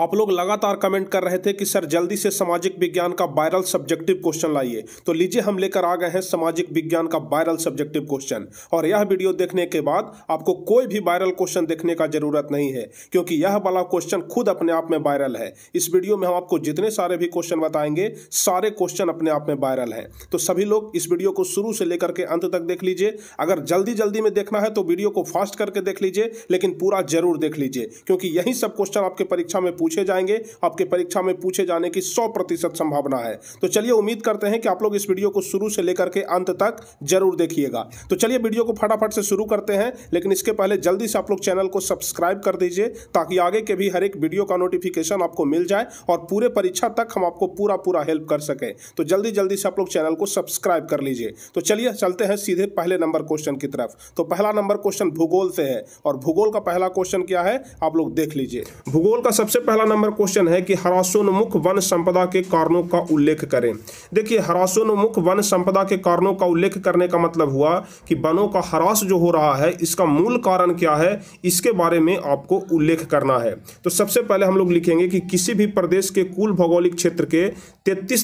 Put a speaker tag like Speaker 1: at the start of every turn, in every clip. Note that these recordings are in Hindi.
Speaker 1: आप लोग लगातार कमेंट कर रहे थे कि सर जल्दी से सामाजिक विज्ञान का वायरल सब्जेक्टिव क्वेश्चन लाइए तो लीजिए हम लेकर आ गए हैं सामाजिक विज्ञान का वायरल सब्जेक्टिव क्वेश्चन और यह वीडियो देखने के बाद आपको कोई भी वायरल क्वेश्चन देखने का जरूरत नहीं है क्योंकि यह वाला क्वेश्चन खुद अपने आप में वायरल है इस वीडियो में हम आपको जितने सारे भी क्वेश्चन बताएंगे सारे क्वेश्चन अपने आप में वायरल है तो सभी लोग इस वीडियो को शुरू से लेकर के अंत तक देख लीजिए अगर जल्दी जल्दी में देखना है तो वीडियो को फास्ट करके देख लीजिए लेकिन पूरा जरूर देख लीजिए क्योंकि यही सब क्वेश्चन आपके परीक्षा में पूछे जाएंगे आपके परीक्षा में पूछे जाने की सौ प्रतिशत संभावना है तो चलिए उम्मीद करते हैं कि आप लोग इस वीडियो को शुरू से लेकर के अंत तक जरूर देखिएगा तो चलिए वीडियो को फटाफट से शुरू करते हैं लेकिन इसके पहले जल्दी से आप लोग चैनल को सब्सक्राइब कर दीजिए ताकि आगे के भी हर एक वीडियो का नोटिफिकेशन आपको मिल जाए और पूरे परीक्षा तक हम आपको पूरा पूरा हेल्प कर सके तो जल्दी जल्दी से आप लोग चैनल को सब्सक्राइब कर लीजिए तो चलिए चलते हैं सीधे पहले नंबर क्वेश्चन की तरफ तो पहला नंबर क्वेश्चन भूगोल से है और भूगोल का पहला क्वेश्चन क्या है आप लोग देख लीजिए भूगोल का सबसे पहला नंबर क्वेश्चन है कि हरासोन्मुख वन संपदा के कारणों का उल्लेख करें देखिए हरासोन्मुख वन संपदा के कारणों का उल्लेख करने का मतलब हुआ कि वनों का हरास जो हो रहा है इसका मूल कारण क्या है इसके बारे में आपको उल्लेख करना है तो सबसे पहले हम लोग लिखेंगे कि किसी भी प्रदेश के कुल भौगोलिक क्षेत्र के तैतीस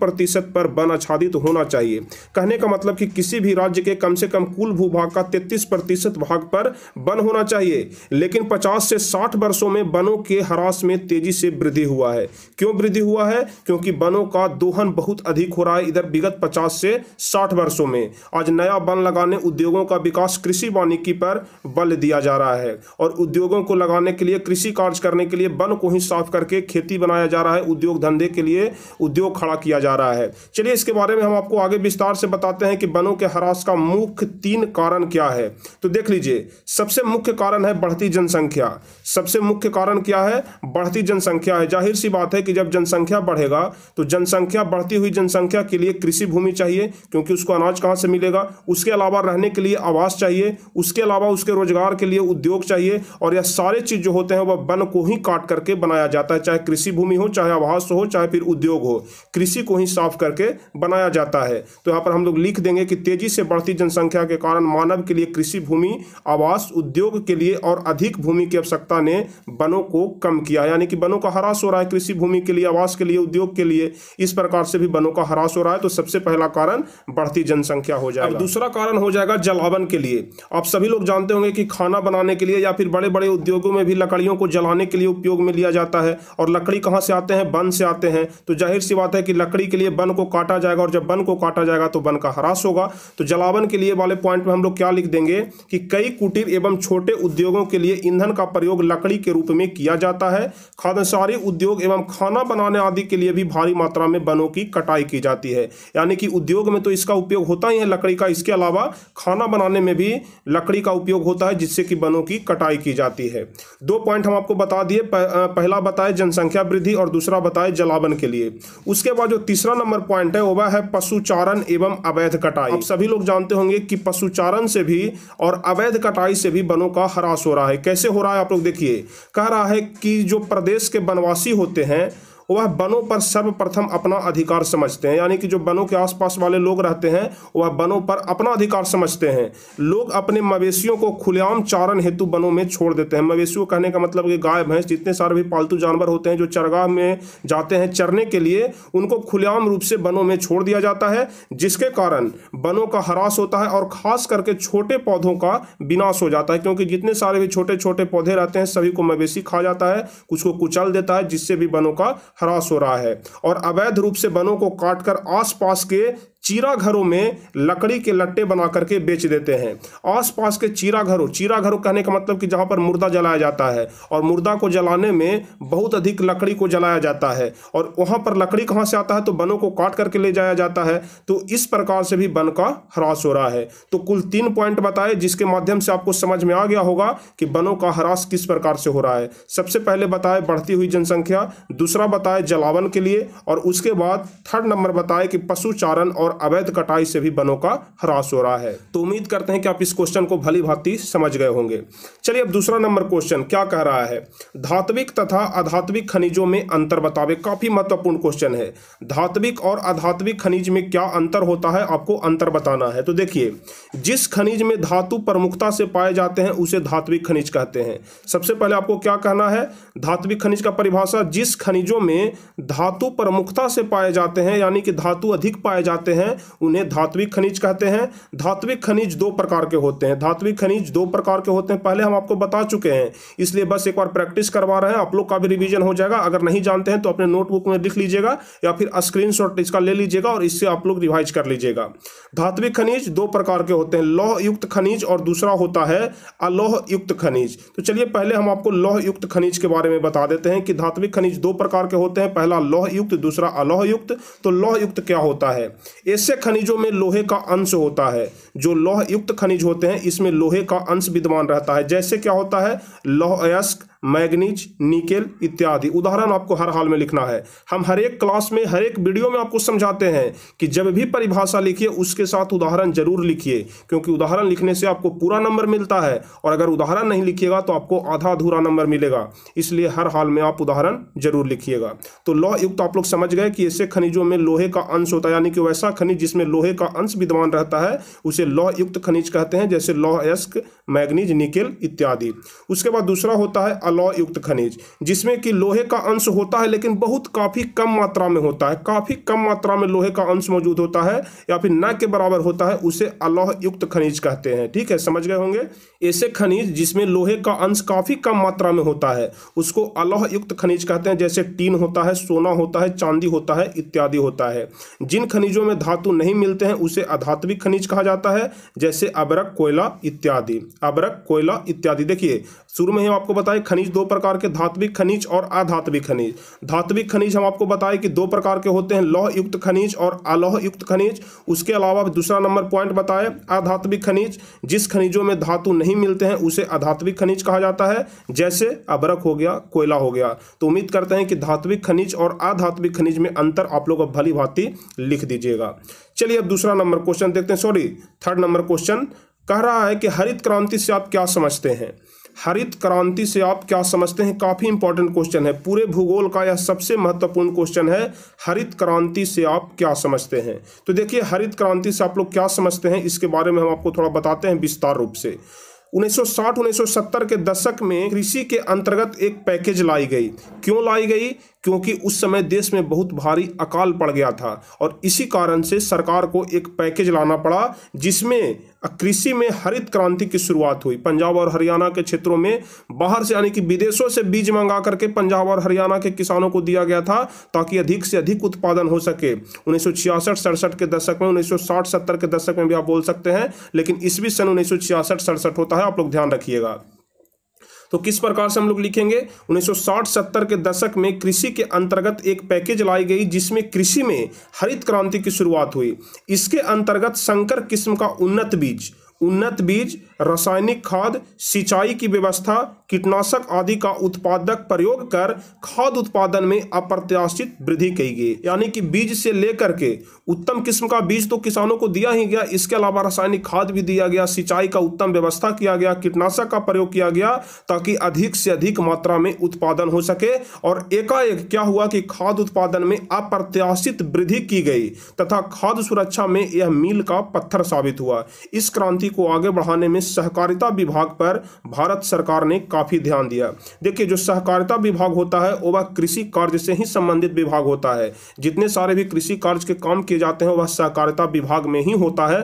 Speaker 1: प्रतिशत पर वन आच्छादित होना चाहिए कहने का मतलब कि किसी भी राज्य के कम से कम कुल भूभाग का तैतीस भाग पर वन होना चाहिए लेकिन पचास से साठ वर्षों में वनों के ह्रास में तेजी से वृद्धि हुआ है क्यों वृद्धि हुआ है क्योंकि वनों का दोहन बहुत अधिक हो रहा है इधर विगत पचास से साठ वर्षों में आज नया वन लगाने उद्योगों का विकास कृषि वानिकी पर बल दिया जा रहा है और उद्योगों को लगाने के लिए कृषि कार्य करने के लिए वन को ही साफ करके खेती बनाया जा रहा है उद्योग धंधे के लिए उद्योग खड़ा किया जा रहा है चलिए इसके बारे में हम आपको आगे विस्तार से बताते हैं कि वनों के ह्रास का मुख्य तीन कारण क्या है तो देख लीजिए सबसे मुख्य कारण है बढ़ती जनसंख्या सबसे मुख्य कारण क्या है बढ़ती जनसंख्या है जाहिर सी बात है कि जब जनसंख्या बढ़ेगा तो जनसंख्या बढ़ती हुई जनसंख्या के लिए कृषि भूमि चाहिए क्योंकि उसको अनाज कहाँ से मिलेगा उसके अलावा रहने के लिए आवास चाहिए उसके अलावा उसके रोजगार के लिए उद्योग चाहिए और यह सारे चीज़ जो होते हैं वह वन को ही काट करके बनाया जाता है चाहे कृषि भूमि हो चाहे आवास हो चाहे फिर उद्योग हो कृषि को ही साफ करके बनाया जाता है तो यहाँ पर हम लोग लिख देंगे कि तेजी से बढ़ती जनसंख्या के कारण मानव के लिए कृषि भूमि आवास उद्योग के लिए और अधिक भूमि की आवश्यकता ने बनों को कम कम किया यानी कि वनों का ह्रास हो रहा है कृषि भूमि के लिए आवास के लिए उद्योग के लिए इस प्रकार से भी वनों का ह्रास हो रहा है तो सबसे पहला कारण बढ़ती जनसंख्या हो जाएगा दूसरा कारण हो जाएगा जलावन के लिए आप सभी लोग जानते होंगे कि खाना बनाने के लिए या फिर बड़े बड़े उद्योगों में भी लकड़ियों को जलाने के लिए उपयोग में लिया जाता है और लकड़ी कहाँ से आते हैं वन से आते हैं तो जाहिर सी बात है कि लकड़ी के लिए वन को काटा जाएगा और जब वन को काटा जाएगा तो वन का ह्रास होगा तो जलावन के लिए वाले पॉइंट में हम लोग क्या लिख देंगे कि कई कुटीर एवं छोटे उद्योगों के लिए ईंधन का प्रयोग लकड़ी के रूप में किया जाता जाता है खादसारी उद्योग एवं खाना बनाने आदि के लिए भी भारी मात्रा में वनों की कटाई की जाती है यानी कि उद्योग में तो इसका उपयोग होता ही है लकड़ी का इसके अलावा खाना बनाने में भी लकड़ी का उपयोग होता है जिससे कि वनों की कटाई की जाती है दो पॉइंट हम आपको बता दिए पहला बताए जनसंख्या वृद्धि और दूसरा बताए जलावन के लिए उसके बाद जो तीसरा नंबर पॉइंट है वह है पशुचारण एवं अवैध कटाई आप सभी लोग जानते होंगे कि पशुचारण से भी और अवैध कटाई से भी वनों का ह्रास हो रहा है कैसे हो रहा है आप लोग देखिए कह रहा है कि जो प्रदेश के वनवासी होते हैं वह वनों पर सर्वप्रथम अपना अधिकार समझते हैं यानी कि जो वनों के आसपास वाले लोग रहते हैं वह वनों पर अपना अधिकार समझते हैं लोग अपने मवेशियों को खुलेआम चारण हेतु वनों में छोड़ देते हैं मवेशियों कहने का मतलब कि गाय भैंस जितने सारे भी पालतू जानवर होते हैं जो चरगाह में जाते हैं चरने के लिए उनको खुलेआम रूप से वनों में छोड़ दिया जाता है जिसके कारण वनों का ह्रास होता है और खास करके छोटे पौधों का विनाश हो जाता है क्योंकि जितने सारे भी छोटे छोटे पौधे रहते हैं सभी को मवेशी खा जाता है कुछ को कुचल देता है जिससे भी वनों का ह्रास हो रहा है और अवैध रूप से वनों को काटकर आसपास के चीरा घरों में लकड़ी के लट्टे बना करके बेच देते हैं आसपास के चीरा घरों चीरा घरों कहने का मतलब कि जहाँ पर मुर्दा जलाया जाता है और मुर्दा को जलाने में बहुत अधिक लकड़ी को जलाया जाता है और वहाँ पर लकड़ी कहाँ से आता है तो बनों को काट करके ले जाया जाता है तो इस प्रकार से भी बन का ह्रास हो रहा है तो कुल तीन पॉइंट बताए जिसके माध्यम से आपको समझ में आ गया होगा कि बनों का ह्रास किस प्रकार से हो रहा है सबसे पहले बताए बढ़ती हुई जनसंख्या दूसरा बताए जलावन के लिए और उसके बाद थर्ड नंबर बताए कि पशु चारण और और अवैध कटाई से भी वनों का ह्रास हो रहा है तो उम्मीद करते हैं कि आप इस क्वेश्चन को भली भांति समझ गए होंगे चलिए अब दूसरा नंबर क्वेश्चन क्या कह रहा है धात्विक तथा अधात्विक खनिजों में अंतर बतावे काफी महत्वपूर्ण क्वेश्चन है धात्विक और अधात्विक खनिज में क्या अंतर होता है आपको अंतर बताना है तो देखिए जिस खनिज में धातु प्रमुखता से पाए जाते हैं उसे धात्विक खनिज कहते हैं सबसे पहले आपको क्या कहना है धात्विक खनिज का परिभाषा जिस खनिजों में धातु प्रमुखता से पाए जाते हैं यानी कि धातु अधिक पाए जाते हैं हैं उन्हें धात्विक खनिज कहते हैं धात्विक खनिज दो प्रकार के होते हैं धात्विक खनिज दो प्रकार के होते हैं पहले हम आपको बता चुके हैं इसलिए बस एक बार प्रैक्टिस करवा रहे हैं आप लोग का भी रिविजन हो जाएगा अगर नहीं जानते हैं तो अपने नोटबुक में लिख लीजिएगा या फिर स्क्रीन इसका ले लीजिएगा और इससे आप लोग रिवाइज कर लीजिएगा धात्विक खनिज दो प्रकार के होते हैं लौह युक्त खनिज और दूसरा होता है अलौह युक्त खनिज तो चलिए पहले हम आपको लौह युक्त खनिज के बारे में बता देते हैं कि धात्विक खनिज दो प्रकार के होते हैं पहला लौह युक्त दूसरा अलौह युक्त तो लौह युक्त क्या होता है ऐसे खनिजों में लोहे का अंश होता है जो लोह युक्त खनिज होते हैं इसमें लोहे का अंश विद्यमान रहता है जैसे क्या होता है लोह अयस्क मैग्नीज निकेल इत्यादि उदाहरण आपको हर हाल में लिखना है हम हर एक क्लास में हर एक वीडियो में आपको समझाते हैं कि जब भी परिभाषा लिखिए उसके साथ उदाहरण जरूर लिखिए क्योंकि उदाहरण लिखने से आपको पूरा नंबर मिलता है और अगर उदाहरण नहीं लिखिएगा तो आपको आधा अधूरा नंबर मिलेगा इसलिए हर हाल में आप उदाहरण जरूर लिखिएगा तो लौह युक्त आप लोग समझ गए कि ऐसे खनिजों में लोहे का अंश होता है यानी कि वैसा खनिज जिसमें लोहे का अंश विद्वान रहता है उसे लौह युक्त खनिज कहते हैं जैसे लौह एस्क मैग्नीज निकेल इत्यादि उसके बाद दूसरा होता है अलॉ युक्त खनिज जिसमें कि लोहे का अंश होता है लेकिन बहुत काफ़ी कम मात्रा में होता है काफ़ी कम मात्रा में लोहे का अंश मौजूद होता है या फिर न के बराबर होता है उसे अलॉह युक्त खनिज कहते हैं ठीक है समझ गए होंगे ऐसे खनिज जिसमें लोहे का अंश काफ़ी कम मात्रा में होता है उसको अलॉह युक्त खनिज कहते हैं जैसे टीन होता है सोना होता है चांदी होता है इत्यादि होता है जिन खनिजों में धातु नहीं मिलते हैं उसे अधात्विक खनिज कहा जाता है जैसे अबरक कोयला इत्यादि अबरक कोयला इत्यादि देखिए शुरू में ही आपको बताया खनिज दो प्रकार के धात्विक खनिज और अधात्विक खनिज धात्विक खनिज हम आपको बताएं कि दो प्रकार के होते हैं लौह युक्त खनिज और अलौह युक्त खनिज उसके अलावा दूसरा नंबर पॉइंट बताएं अधात्विक खनिज जिस खनिजों में धातु नहीं मिलते हैं उसे अधात्विक खनिज कहा जाता है जैसे अबरक हो गया कोयला हो गया तो उम्मीद करते हैं कि धात्विक खनिज और अधात्विक खनिज में अंतर आप लोग अब भली भांति लिख दीजिएगा चलिए अब दूसरा नंबर क्वेश्चन देखते हैं सॉरी थर्ड नंबर क्वेश्चन कह रहा है कि हरित क्रांति से आप क्या समझते हैं हरित क्रांति से आप क्या समझते हैं काफ़ी इंपॉर्टेंट क्वेश्चन है पूरे भूगोल का यह सबसे महत्वपूर्ण क्वेश्चन है हरित क्रांति से आप क्या समझते हैं तो देखिए हरित क्रांति से आप लोग क्या समझते हैं इसके बारे में हम आपको थोड़ा बताते हैं विस्तार रूप से 1960-1970 के दशक में कृषि के अंतर्गत एक पैकेज लाई गई क्यों लाई गई क्योंकि उस समय देश में बहुत भारी अकाल पड़ गया था और इसी कारण से सरकार को एक पैकेज लाना पड़ा जिसमें कृषि में हरित क्रांति की शुरुआत हुई पंजाब और हरियाणा के क्षेत्रों में बाहर से यानी कि विदेशों से बीज मंगा करके पंजाब और हरियाणा के किसानों को दिया गया था ताकि अधिक से अधिक उत्पादन हो सके उन्नीस सौ के दशक में उन्नीस सौ के दशक में भी आप बोल सकते हैं लेकिन इसवी सन उन्नीस सौ होता है आप लोग ध्यान रखिएगा तो किस प्रकार से हम लोग लिखेंगे 1960-70 के दशक में कृषि के अंतर्गत एक पैकेज लाई गई जिसमें कृषि में हरित क्रांति की शुरुआत हुई इसके अंतर्गत संकर किस्म का उन्नत बीज उन्नत बीज रासायनिक खाद सिंचाई की व्यवस्था कीटनाशक आदि का उत्पादक प्रयोग कर खाद उत्पादन में अप्रत्याशित वृद्धि की गई यानी कि बीज से लेकर के उत्तम किस्म का बीज तो किसानों को दिया ही गया इसके अलावा रासायनिक खाद भी दिया गया सिंचाई का उत्तम व्यवस्था किया गया कीटनाशक का प्रयोग किया गया ताकि अधिक से अधिक मात्रा में उत्पादन हो सके और एकाएक क्या हुआ कि खाद उत्पादन में अप्रत्याशित वृद्धि की गई तथा खाद्य सुरक्षा में यह मील का पत्थर साबित हुआ इस क्रांति को आगे बढ़ाने में सहकारिता विभाग पर भारत सरकार ने काफ़ी ध्यान दिया देखिए जो सहकारिता विभाग होता है वह कृषि कार्य से ही संबंधित विभाग होता है जितने सारे भी कृषि कार्य के काम किए जाते हैं वह सहकारिता विभाग में ही होता है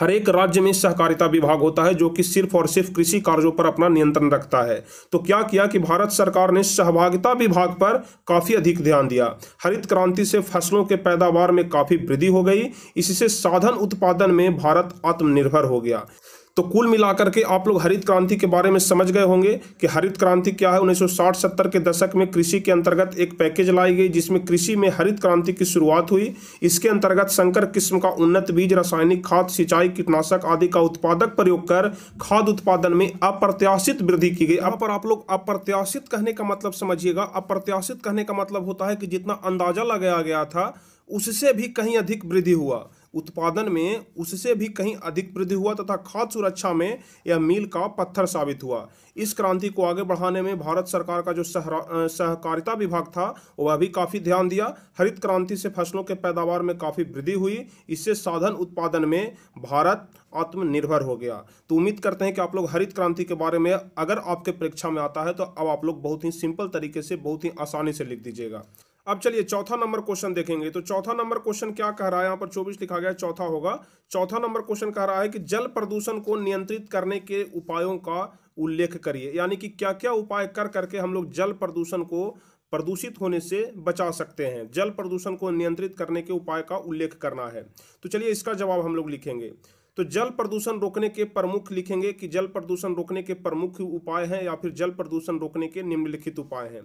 Speaker 1: हर एक राज्य में सहकारिता विभाग होता है जो कि सिर्फ और सिर्फ कृषि कार्यों पर अपना नियंत्रण रखता है तो क्या किया कि भारत सरकार ने सहभागिता विभाग पर काफ़ी अधिक ध्यान दिया हरित क्रांति से फसलों के पैदावार में काफ़ी वृद्धि हो गई इससे साधन उत्पादन में भारत आत्मनिर्भर हो गया तो कुल मिलाकर के आप लोग हरित क्रांति के बारे में समझ गए होंगे कि हरित क्रांति क्या है 1960-70 के दशक में कृषि के अंतर्गत एक पैकेज लाई गई जिसमें कृषि में हरित क्रांति की शुरुआत हुई इसके अंतर्गत संकर किस्म का उन्नत बीज रासायनिक खाद सिंचाई कीटनाशक आदि का उत्पादक प्रयोग कर खाद उत्पादन में अप्रत्याशित वृद्धि की गई अब पर आप लोग अप्रत्याशित कहने का मतलब समझिएगा अप्रत्याशित कहने का मतलब होता है कि जितना अंदाजा लगाया गया था उससे भी कहीं अधिक वृद्धि हुआ उत्पादन में उससे भी कहीं अधिक वृद्धि हुआ तथा खाद्य सुरक्षा में यह मील का पत्थर साबित हुआ इस क्रांति को आगे बढ़ाने में भारत सरकार का जो सहकारिता विभाग था वह भी काफ़ी ध्यान दिया हरित क्रांति से फसलों के पैदावार में काफ़ी वृद्धि हुई इससे साधन उत्पादन में भारत आत्मनिर्भर हो गया तो उम्मीद करते हैं कि आप लोग हरित क्रांति के बारे में अगर आपके परीक्षा में आता है तो अब आप लोग बहुत ही सिंपल तरीके से बहुत ही आसानी से लिख दीजिएगा अब चलिए चौथा नंबर क्वेश्चन देखेंगे तो चौथा नंबर क्वेश्चन क्या कह रहा है यहाँ पर चौबीस लिखा गया चौथा होगा चौथा नंबर क्वेश्चन कह रहा है कि जल प्रदूषण को नियंत्रित करने के उपायों का उल्लेख करिए यानी कि क्या क्या उपाय कर करके हम लोग जल प्रदूषण को प्रदूषित होने से बचा सकते हैं जल प्रदूषण को नियंत्रित करने के उपाय का उल्लेख करना है तो चलिए इसका जवाब हम लोग लिखेंगे तो जल प्रदूषण रोकने के प्रमुख लिखेंगे कि जल प्रदूषण रोकने के प्रमुख उपाय हैं या फिर जल प्रदूषण रोकने के निम्नलिखित उपाय हैं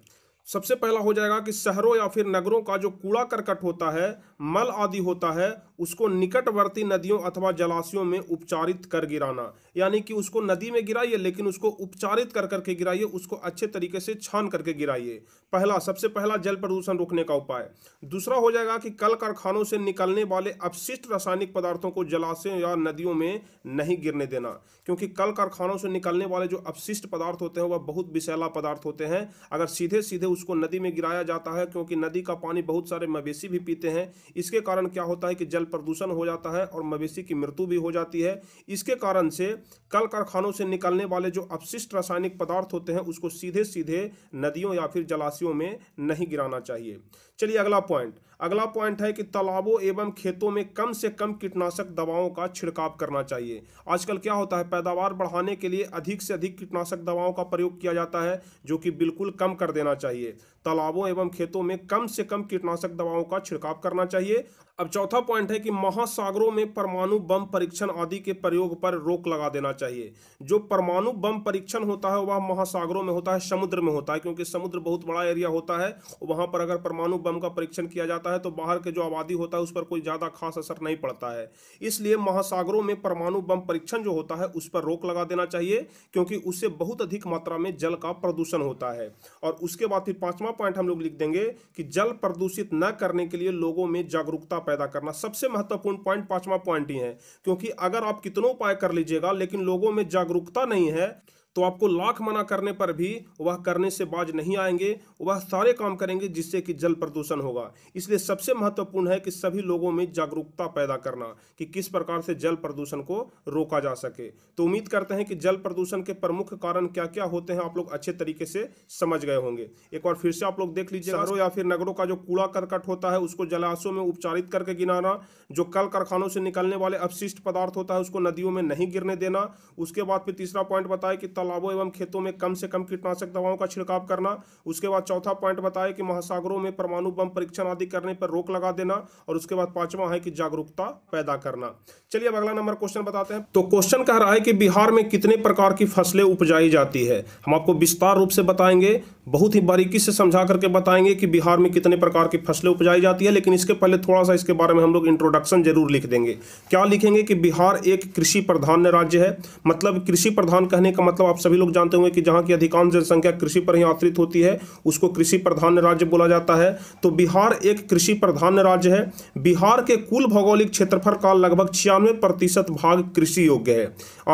Speaker 1: सबसे पहला हो जाएगा कि शहरों या फिर नगरों का जो कूड़ा करकट होता है मल आदि होता है उसको निकटवर्ती नदियों अथवा जलाशयों में उपचारित कर गिराना यानी कि उसको नदी में गिराइए लेकिन उसको उपचारित कर करके गिराइए उसको अच्छे तरीके से छान करके गिराइए पहला सबसे पहला जल प्रदूषण रोकने का उपाय दूसरा हो जाएगा कि कल कारखानों से निकलने वाले अपशिष्ट रासायनिक पदार्थों को जलाशयों या नदियों में नहीं गिरने देना क्योंकि कल कारखानों से निकलने वाले जो अपशिष्ट पदार्थ होते हैं वह बहुत विषैला पदार्थ होते हैं अगर सीधे सीधे उसको नदी में गिराया जाता है क्योंकि नदी का पानी बहुत सारे मवेशी भी पीते हैं इसके कारण क्या होता है कि जल प्रदूषण हो जाता है और मवेशी की मृत्यु भी हो जाती है इसके कारण से कल कारखानों से निकलने वाले जो अपशिष्ट रासायनिक पदार्थ होते हैं उसको सीधे सीधे नदियों या फिर जलाशयों में नहीं गिराना चाहिए चलिए अगला पॉइंट अगला पॉइंट है कि तालाबों एवं खेतों में कम से कम कीटनाशक दवाओं का छिड़काव करना चाहिए आजकल क्या होता है पैदावार बढ़ाने के लिए अधिक से अधिक कीटनाशक दवाओं का प्रयोग किया जाता है जो कि बिल्कुल कम कर देना चाहिए तालाबों एवं खेतों में कम से कम कीटनाशक दवाओं का छिड़काव करना चाहिए अब चौथा पॉइंट है कि महासागरों में परमाणु बम परीक्षण आदि के प्रयोग पर रोक लगा देना चाहिए जो परमाणु बम परीक्षण होता है वह महासागरों में होता है समुद्र में होता है क्योंकि समुद्र बहुत बड़ा एरिया होता है वहां पर अगर परमाणु बम का परीक्षण किया जाता है तो बाहर के जो आबादी होता है उस पर कोई ज़्यादा खास असर नहीं पड़ता है इसलिए महासागरों में परमाणु बम परीक्षण जो होता है उस पर रोक लगा देना चाहिए क्योंकि उससे बहुत अधिक मात्रा में जल का प्रदूषण होता है और उसके बाद फिर पांचवा पॉइंट हम लोग लिख देंगे कि जल प्रदूषित न करने के लिए लोगों में जागरूकता पैदा करना सबसे महत्वपूर्ण पॉइंट पांचवा पॉइंट ही है क्योंकि अगर आप कितनों उपाय कर लीजिएगा लेकिन लोगों में जागरूकता नहीं है तो आपको लाख मना करने पर भी वह करने से बाज नहीं आएंगे वह सारे काम करेंगे जिससे कि जल प्रदूषण होगा इसलिए सबसे महत्वपूर्ण है कि सभी लोगों में जागरूकता पैदा करना कि किस प्रकार से जल प्रदूषण को रोका जा सके तो उम्मीद करते हैं कि जल प्रदूषण के प्रमुख कारण क्या क्या होते हैं आप लोग अच्छे तरीके से समझ गए होंगे एक बार फिर से आप लोग देख लीजिए शहरों या फिर नगरों का जो कूड़ा करकट होता है उसको जलाशयों में उपचारित करके गिनाना जो कल कारखानों से निकलने वाले अपशिष्ट पदार्थ होता है उसको नदियों में नहीं गिरने देना उसके बाद फिर तीसरा पॉइंट बताया कि तालाबों एवं खेतों में कम से कम कीटनाशक दवाओं का छिड़काव करना उसके बाद चौथा पॉइंट बताया कि महासागरों में परमाणु बम परीक्षण आदि करने पर रोक लगा देना और उसके बाद पांचवा है कि जागरूकता पैदा करना चलिए अब अगला नंबर क्वेश्चन बताते हैं तो क्वेश्चन कह रहा है कि बिहार में कितने प्रकार की फसलें उपजाई जाती है हम आपको विस्तार रूप से बताएंगे बहुत ही बारीकी से समझा करके बताएंगे कि बिहार में कितने प्रकार की फसलें उपजाई जाती है लेकिन इसके पहले थोड़ा सा इसके बारे में हम लोग इंट्रोडक्शन जरूर लिख देंगे क्या लिखेंगे कि बिहार एक कृषि प्रधान राज्य है मतलब कृषि प्रधान कहने का मतलब आप सभी लोग जानते होंगे कि जहाँ की अधिकांश जनसंख्या कृषि पर ही आश्रित होती है उसको कृषि प्रधान राज्य बोला जाता है तो बिहार एक कृषि प्रधान राज्य है बिहार के कुल भौगोलिक क्षेत्रफल का लगभग छियानवे प्रतिशत भाग कृषि योग्य है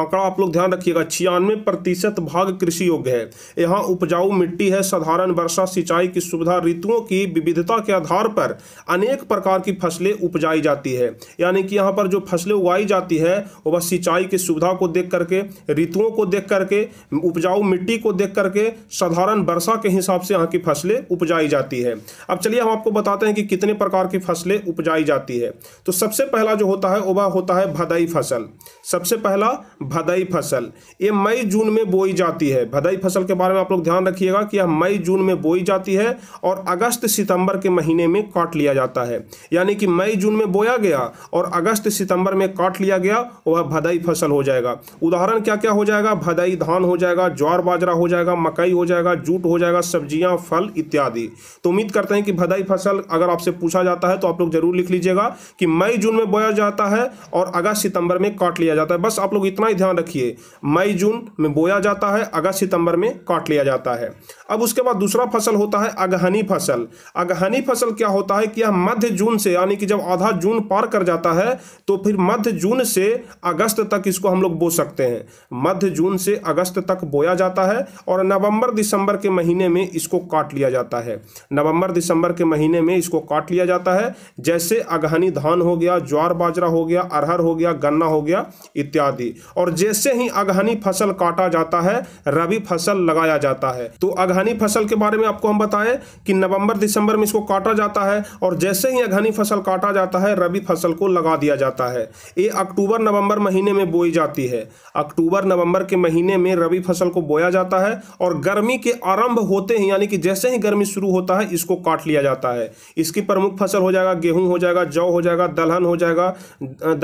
Speaker 1: आंकड़ा आप लोग ध्यान रखिएगा छियानवे प्रतिशत भाग कृषि योग्य है यहाँ उपजाऊ मिट्टी है है साधारण वर्षा सिंचाई की सुविधा ऋतुओं की विविधता के आधार पर अनेक प्रकार की फसलें उपजाई जाती है यानी कि यहाँ पर जो फसलें उगाई जाती है वह सिंचाई की सुविधा को देख करके ऋतुओं को देख करके उपजाऊ मिट्टी को देख करके साधारण वर्षा के हिसाब से यहाँ की फसलें उपजाई जाती है अब चलिए हम आपको बताते हैं कि कितने प्रकार की फसलें उपजाई जाती है तो सबसे पहला जो होता है वह होता है भदई फसल सबसे पहला भदई फसल ये मई जून में बोई जाती है भदई फसल के बारे में आप लोग ध्यान रखिएगा कि यह मई जून में बोई जाती है और अगस्त सितंबर के महीने में काट लिया जाता है यानी कि मई जून में बोया गया और अगस्त सितंबर में काट लिया गया वह भदई फसल हो जाएगा उदाहरण क्या क्या हो जाएगा भदई धान हो जाएगा ज्वार बाजरा हो जाएगा मकई हो जाएगा जूट हो जाएगा सब्जियां फल इत्यादि तो उम्मीद करते हैं कि भदई फसल अगर आपसे पूछा जाता है तो आप लोग जरूर लिख लीजिएगा कि मई जून में बोया जाता है और अगस्त सितंबर में काट लिया जाता है बस आप लोग इतना ही ध्यान रखिए मई जून में बोया जाता है अगस्त सितंबर में काट लिया जाता है अब अब उसके बाद दूसरा फसल होता है अगहनी फसल अगहनी फसल क्या होता है कि यह मध्य जून से यानी कि जब आधा जून पार कर जाता है तो फिर मध्य जून से अगस्त तक इसको हम लोग बो सकते हैं मध्य जून से अगस्त तक बोया जाता है और नवंबर दिसंबर के महीने में इसको काट लिया जाता है नवंबर दिसंबर के महीने में इसको काट लिया जाता है जैसे अगहनी धान हो गया ज्वार बाजरा हो गया अरहर हो गया गन्ना हो गया इत्यादि और जैसे ही अगहनी फसल काटा जाता है रबी फसल लगाया जाता है तो अगहनी घनी फसल के बारे में आपको हम बताएं कि नवंबर दिसंबर में इसको काटा जाता है और जैसे ही घनी फसल काटा जाता है रबी फसल को लगा दिया जाता है ये अक्टूबर नवंबर महीने में बोई जाती है अक्टूबर नवंबर के महीने में रबी फसल को बोया जाता है और गर्मी के आरंभ होते ही यानी कि जैसे ही गर्मी शुरू होता है इसको काट लिया जाता है इसकी प्रमुख फसल हो जाएगा गेहूँ हो जाएगा जौ हो जाएगा दलहन हो जाएगा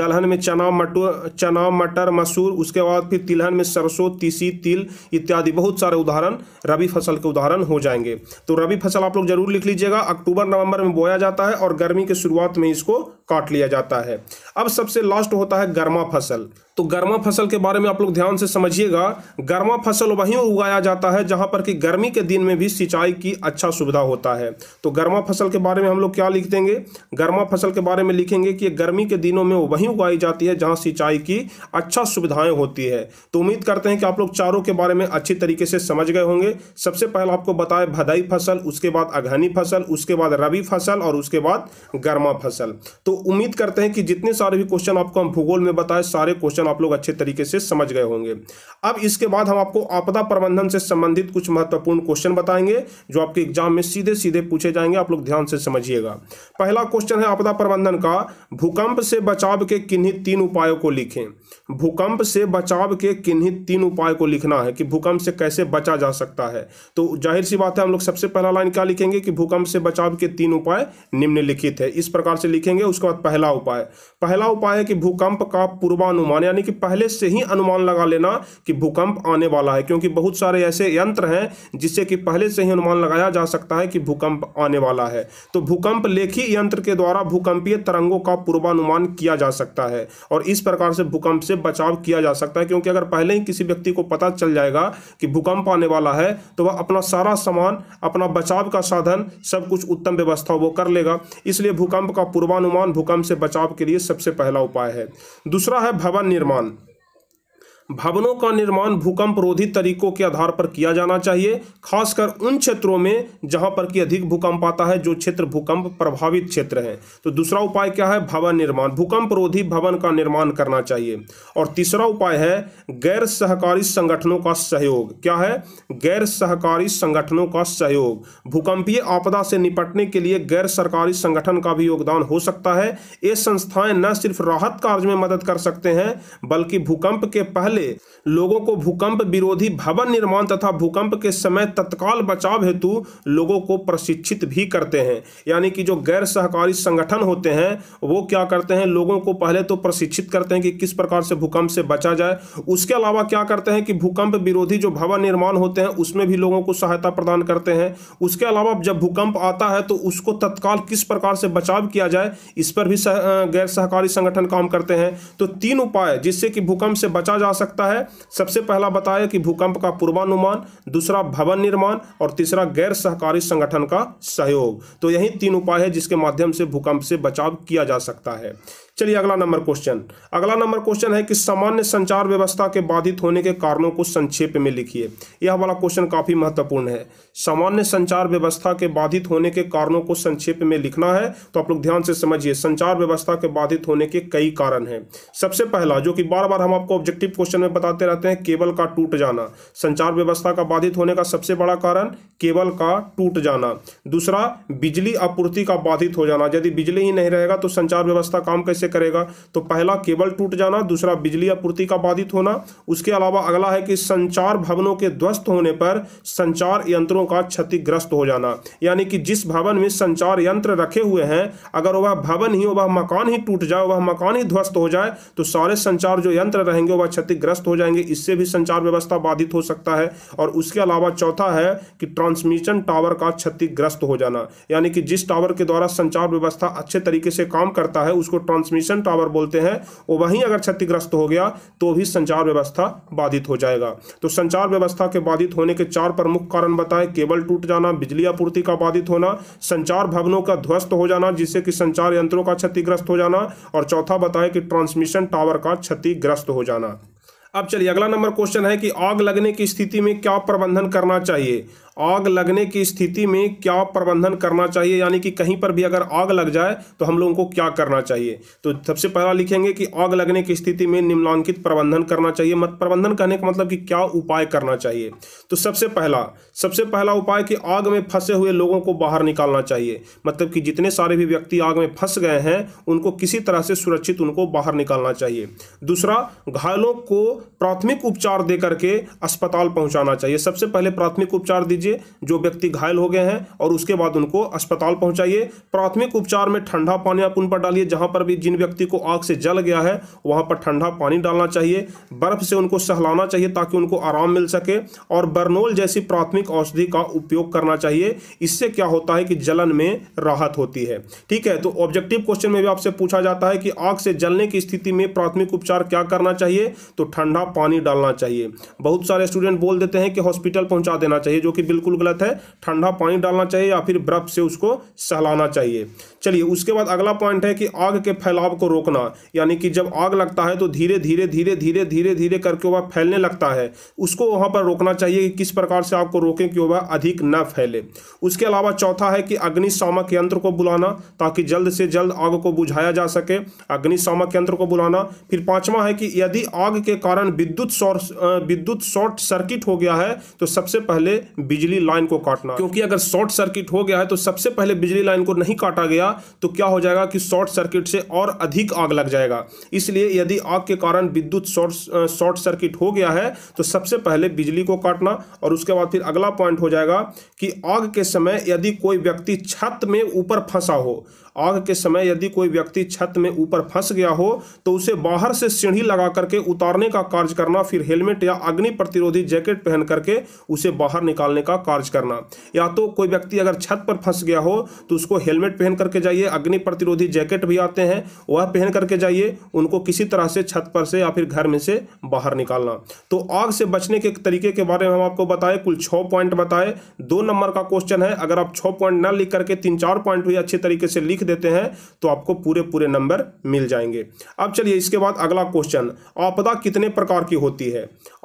Speaker 1: दलहन में चना मटर चना मटर मसूर उसके बाद फिर तिलहन में सरसों तीसी तिल इत्यादि बहुत सारे उदाहरण रबी फसल के उदाहरण हो जाएंगे तो रबी फसल आप लोग जरूर लिख लीजिएगा अक्टूबर नवंबर में बोया जाता है और गर्मी के शुरुआत में इसको काट लिया जाता है अब सबसे लास्ट होता है गर्मा फसल तो गर्मा फसल के बारे में आप लोग ध्यान से समझिएगा गर्मा फसल वहीं उगाया जाता है जहां पर कि गर्मी के दिन में भी सिंचाई की अच्छा सुविधा होता है तो गर्मा फसल के बारे में हम लोग क्या लिख देंगे गर्मा फसल के बारे में लिखेंगे कि गर्मी के दिनों में वहीं उगाई जाती है जहां सिंचाई की अच्छा सुविधाएं होती है तो उम्मीद करते हैं कि आप लोग चारों के बारे में अच्छी तरीके से समझ गए होंगे सबसे पहले आपको बताए भदाई फसल उसके बाद अघनी फसल उसके बाद रबी फसल और उसके बाद गर्मा फसल तो उम्मीद करते हैं कि जितने सारे भी क्वेश्चन आपको हम भूगोल में बताए सारे क्वेश्चन क्वेश्चन आप लोग अच्छे तरीके से समझ गए होंगे अब इसके बाद हम आपको आपदा प्रबंधन से संबंधित कुछ महत्वपूर्ण क्वेश्चन बताएंगे जो आपके एग्जाम में सीधे सीधे पूछे जाएंगे आप लोग ध्यान से समझिएगा पहला क्वेश्चन है आपदा प्रबंधन का भूकंप से बचाव के किन्हीं तीन उपायों को लिखें भूकंप से बचाव के किन्हीं तीन उपाय को लिखना है कि भूकंप से कैसे बचा जा सकता है तो जाहिर सी बात है हम लोग सबसे पहला लाइन क्या लिखेंगे कि भूकंप से बचाव के तीन उपाय निम्नलिखित है इस प्रकार से लिखेंगे उसके बाद पहला उपाय पहला उपाय है कि भूकंप का पूर्वानुमान यानी कि पहले से ही अनुमान लगा लेना कि भूकंप आने वाला है क्योंकि बहुत सारे ऐसे यंत्र हैं जिससे कि पहले से ही अनुमान लगाया जा सकता है कि भूकंप आने वाला है तो भूकंप लेखी यंत्र के द्वारा भूकंपीय तरंगों का पूर्वानुमान किया जा सकता है और इस प्रकार से भूकंप भूकंप से बचाव किया जा सकता है क्योंकि अगर पहले ही किसी व्यक्ति को पता चल जाएगा कि भूकंप आने वाला है तो वह अपना सारा सामान अपना बचाव का साधन सब कुछ उत्तम व्यवस्था वो कर लेगा इसलिए भूकंप का पूर्वानुमान भूकंप से बचाव के लिए सबसे पहला उपाय है दूसरा है भवन निर्माण भवनों का निर्माण भूकंप रोधी तरीकों के आधार पर किया जाना चाहिए खासकर उन क्षेत्रों में जहां पर कि अधिक भूकंप आता है जो क्षेत्र भूकंप प्रभावित क्षेत्र हैं तो दूसरा उपाय क्या है भवन निर्माण भूकंप रोधी भवन का निर्माण करना चाहिए और तीसरा उपाय है गैर सहकारी संगठनों का सहयोग क्या है गैर सहकारी संगठनों का सहयोग भूकंपीय आपदा से निपटने के लिए गैर सरकारी संगठन का भी योगदान हो सकता है ये संस्थाएं न सिर्फ राहत कार्य में मदद कर सकते हैं बल्कि भूकंप के पहले पहले लोगों को भूकंप विरोधी भवन निर्माण तथा भूकंप के समय तत्काल बचाव हेतु लोगों को प्रशिक्षित भी करते हैं यानी कि जो गैर सहकारी संगठन होते हैं वो क्या करते हैं लोगों को पहले तो प्रशिक्षित करते हैं कि किस प्रकार से भूकंप से बचा जाए उसके अलावा क्या करते हैं कि भूकंप विरोधी जो भवन निर्माण होते हैं उसमें भी लोगों को सहायता प्रदान करते हैं उसके अलावा जब भूकंप आता है तो उसको तत्काल किस प्रकार से बचाव किया जाए इस पर भी गैर सहकारी संगठन काम करते हैं तो तीन उपाय जिससे कि भूकंप से बचा जा सके सकता है सबसे पहला बताया कि भूकंप का पूर्वानुमान दूसरा भवन निर्माण और तीसरा गैर सहकारी संगठन का सहयोग तो यही तीन उपाय है जिसके माध्यम से भूकंप से बचाव किया जा सकता है चलिए अगला नंबर क्वेश्चन अगला नंबर क्वेश्चन है कि सामान्य संचार व्यवस्था के बाधित होने के कारणों को संक्षेप में लिखिए यह वाला क्वेश्चन काफी महत्वपूर्ण है सामान्य संचार व्यवस्था के बाधित होने के कारणों को संक्षेप में लिखना है तो आप लोग ध्यान से समझिए संचार व्यवस्था के बाधित होने के कई कारण हैं सबसे पहला जो कि बार बार हम आपको ऑब्जेक्टिव क्वेश्चन में बताते रहते हैं केबल का टूट जाना संचार व्यवस्था का बाधित होने का सबसे बड़ा कारण केबल का टूट जाना दूसरा बिजली आपूर्ति का बाधित हो जाना यदि बिजली ही नहीं रहेगा तो संचार व्यवस्था काम कैसे करेगा तो पहला केबल टूट जाना दूसरा बिजली आपूर्ति का बाधित होना उसके अलावा अगला है कि संचार भवनों के ध्वस्त होने पर संचार यंत्रों का क्षतिग्रस्त हो जाना यानी कि जिस भवन में संचार यंत्र रखे हुए हैं अगर वह भवन ही वह मकान ही टूट जाए वह मकान ही ध्वस्त हो जाए तो सारे संचार जो यंत्र रहेंगे वह क्षतिग्रस्त हो जाएंगे इससे भी संचार व्यवस्था बाधित हो सकता है और उसके अलावा चौथा है कि ट्रांसमिशन टावर का क्षतिग्रस्त हो जाना यानी कि जिस टावर के द्वारा संचार व्यवस्था अच्छे तरीके से काम करता है उसको ट्रांसमिशन ट्रांसमिशन टावर बोलते हैं वो वहीं अगर क्षतिग्रस्त हो गया तो भी संचार व्यवस्था बाधित हो जाएगा तो संचार व्यवस्था के बाधित होने के चार प्रमुख कारण बताए केबल टूट जाना बिजली आपूर्ति का बाधित होना संचार भवनों का ध्वस्त हो जाना जिससे कि संचार यंत्रों का क्षतिग्रस्त हो जाना और चौथा बताए कि ट्रांसमिशन टावर का क्षतिग्रस्त हो जाना अब चलिए अगला नंबर क्वेश्चन है कि आग लगने की स्थिति में क्या प्रबंधन करना चाहिए आग लगने की स्थिति में क्या प्रबंधन करना चाहिए यानी कि कहीं पर भी अगर आग लग जाए तो हम लोगों को क्या करना चाहिए तो सबसे पहला लिखेंगे कि आग लगने की स्थिति में निम्नांकित प्रबंधन करना चाहिए मत प्रबंधन कहने का मतलब कि क्या उपाय करना चाहिए तो सबसे पहला सबसे पहला उपाय कि आग में फंसे हुए लोगों को बाहर निकालना चाहिए मतलब कि जितने सारे भी व्यक्ति आग में फंस गए हैं उनको किसी तरह से सुरक्षित उनको बाहर निकालना चाहिए दूसरा घायलों को प्राथमिक उपचार दे करके अस्पताल पहुँचाना चाहिए सबसे पहले प्राथमिक उपचार दीजिए कीजिए जो व्यक्ति घायल हो गए हैं और उसके बाद उनको अस्पताल पहुंचाइए प्राथमिक उपचार में ठंडा पानी आप उन पर डालिए जहां पर भी जिन व्यक्ति को आग से जल गया है वहां पर ठंडा पानी डालना चाहिए बर्फ से उनको सहलाना चाहिए ताकि उनको आराम मिल सके और बर्नोल जैसी प्राथमिक औषधि का उपयोग करना चाहिए इससे क्या होता है कि जलन में राहत होती है ठीक है तो ऑब्जेक्टिव क्वेश्चन में भी आपसे पूछा जाता है कि आग से जलने की स्थिति में प्राथमिक उपचार क्या करना चाहिए तो ठंडा पानी डालना चाहिए बहुत सारे स्टूडेंट बोल देते हैं कि हॉस्पिटल पहुंचा देना चाहिए जो कि बिल्कुल बिल्कुल गलत है ठंडा पानी डालना चाहिए या फिर बर्फ से उसको सहलाना चाहिए चलिए उसके बाद अगला पॉइंट है कि आग के फैलाव को रोकना यानी कि जब आग लगता है तो धीरे धीरे धीरे धीरे धीरे धीरे करके वह फैलने लगता है उसको वहाँ पर रोकना चाहिए कि किस प्रकार से आग को रोकें कि वह अधिक न फैले उसके अलावा चौथा है कि अग्निशामक यंत्र को बुलाना ताकि जल्द से जल्द आग को बुझाया जा सके अग्निशामक यंत्र को बुलाना फिर पांचवा है कि यदि आग के कारण विद्युत विद्युत शॉर्ट सर्किट हो गया है तो सबसे पहले बिजली बिजली लाइन को काटना क्योंकि अगर शॉर्ट सर्किट हो गया है तो सबसे पहले बिजली लाइन को नहीं काटा गया तो क्या हो जाएगा कि शॉर्ट सर्किट से और अधिक आग लग जाएगा इसलिए यदि आग के कारण विद्युत शॉर्ट शॉर्ट सर्किट हो गया है तो सबसे पहले बिजली को काटना और उसके बाद फिर अगला पॉइंट हो जाएगा कि आग के समय यदि कोई व्यक्ति छत में ऊपर फंसा हो आग के समय यदि कोई व्यक्ति छत में ऊपर फंस गया हो तो उसे बाहर से सीढ़ी लगा करके उतारने का कार्य करना फिर हेलमेट या अग्नि प्रतिरोधी जैकेट पहन करके उसे बाहर निकालने का कार्य करना या तो कोई व्यक्ति अगर छत पर फंस गया हो तो उसको हेलमेट पहन करके जाइए अग्नि प्रतिरोधी जैकेट भी आते हैं वह पहन करके जाइए उनको किसी तरह से छत पर से या फिर घर में से बाहर निकालना तो आग से बचने के तरीके के बारे में हम आपको बताएं कुल छः पॉइंट बताए दो नंबर का क्वेश्चन है अगर आप छः पॉइंट न लिख करके तीन चार पॉइंट भी अच्छे तरीके से लिख देते हैं तो आपको पूरे पूरे नंबर मिल जाएंगे अब चलिए इसके बाद अगला क्वेश्चन आपदा कितने प्रकार की होती है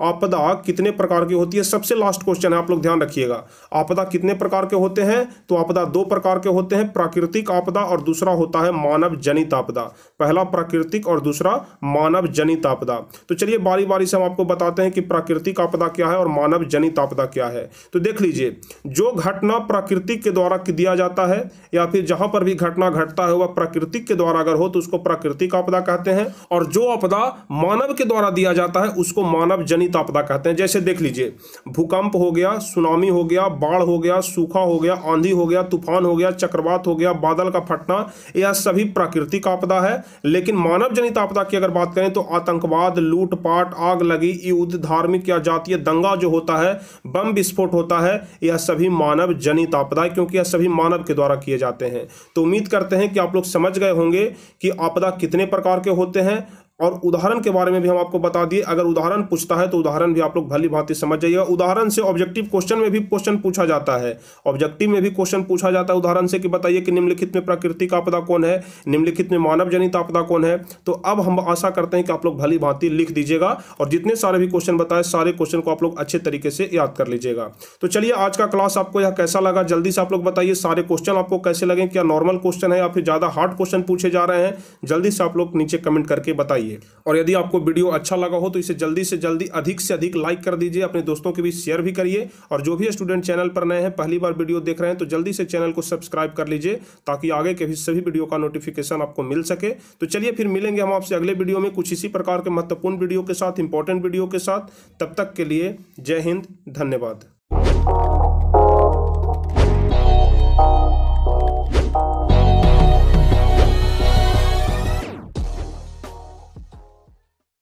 Speaker 1: आपदा कितने प्रकार की होती है सबसे लास्ट क्वेश्चन है आप लोग ध्यान रखिएगा आपदा कितने प्रकार के होते हैं तो आपदा दो प्रकार के होते हैं प्राकृतिक आपदा और दूसरा होता है मानव जनित आपदा पहला प्राकृतिक और दूसरा मानव जनित आपदा तो चलिए बारी बारी से हम आपको बताते हैं कि प्राकृतिक आपदा क्या है और मानव जनित आपदा क्या है तो देख लीजिए जो घटना प्राकृतिक के द्वारा दिया जाता है या फिर जहां पर भी घटना घटता है वह प्रकृति के द्वारा अगर हो तो उसको प्राकृतिक आपदा कहते हैं और जो आपदा मानव के द्वारा दिया जाता है उसको मानव जनित आपदा कहते हैं जैसे देख लीजिए भूकंप हो गया सुनामी हो गया बाढ़ हो गया सूखा हो गया आंधी हो गया तूफान हो गया चक्रवात हो गया बादल का फटना यह सभी प्राकृतिक आपदा है लेकिन मानव जनित आपदा की अगर बात करें तो आतंकवाद लूटपाट आग लगी युद्ध धार्मिक या जातीय दंगा जो होता है बम विस्फोट होता है यह सभी मानव जनित आपदा क्योंकि यह सभी मानव के द्वारा किए जाते हैं तो उम्मीद कर करते हैं कि आप लोग समझ गए होंगे कि आपदा कितने प्रकार के होते हैं और उदाहरण के बारे में भी हम आपको बता दिए अगर उदाहरण पूछता है तो उदाहरण भी आप लोग भली भांति समझ जाइएगा उदाहरण से ऑब्जेक्टिव क्वेश्चन में भी क्वेश्चन पूछा जाता है ऑब्जेक्टिव में भी क्वेश्चन पूछा जाता है उदाहरण से कि बताइए कि निम्नलिखित में प्राकृतिक आपदा कौन है निम्नलिखित में मानव जनित आपदा कौन है तो अब हम आशा करते हैं कि आप लोग भली भांति लिख दीजिएगा और जितने सारे भी क्वेश्चन बताए सारे क्वेश्चन को आप लोग अच्छे तरीके से याद कर लीजिएगा तो चलिए आज का क्लास आपको यह कैसा लगा जल्दी से आप लोग बताइए सारे क्वेश्चन आपको कैसे लगे क्या नॉर्मल क्वेश्चन है या फिर ज़्यादा हार्ड क्वेश्चन पूछे जा रहे हैं जल्दी से आप लोग नीचे कमेंट करके बताइए बताइए और यदि आपको वीडियो अच्छा लगा हो तो इसे जल्दी से जल्दी अधिक से अधिक लाइक कर दीजिए अपने दोस्तों के बीच शेयर भी करिए और जो भी स्टूडेंट चैनल पर नए हैं पहली बार वीडियो देख रहे हैं तो जल्दी से चैनल को सब्सक्राइब कर लीजिए ताकि आगे के भी सभी वीडियो का नोटिफिकेशन आपको मिल सके तो चलिए फिर मिलेंगे हम आपसे अगले वीडियो में कुछ इसी प्रकार के महत्वपूर्ण वीडियो के साथ इंपॉर्टेंट वीडियो के साथ तब तक के लिए जय हिंद धन्यवाद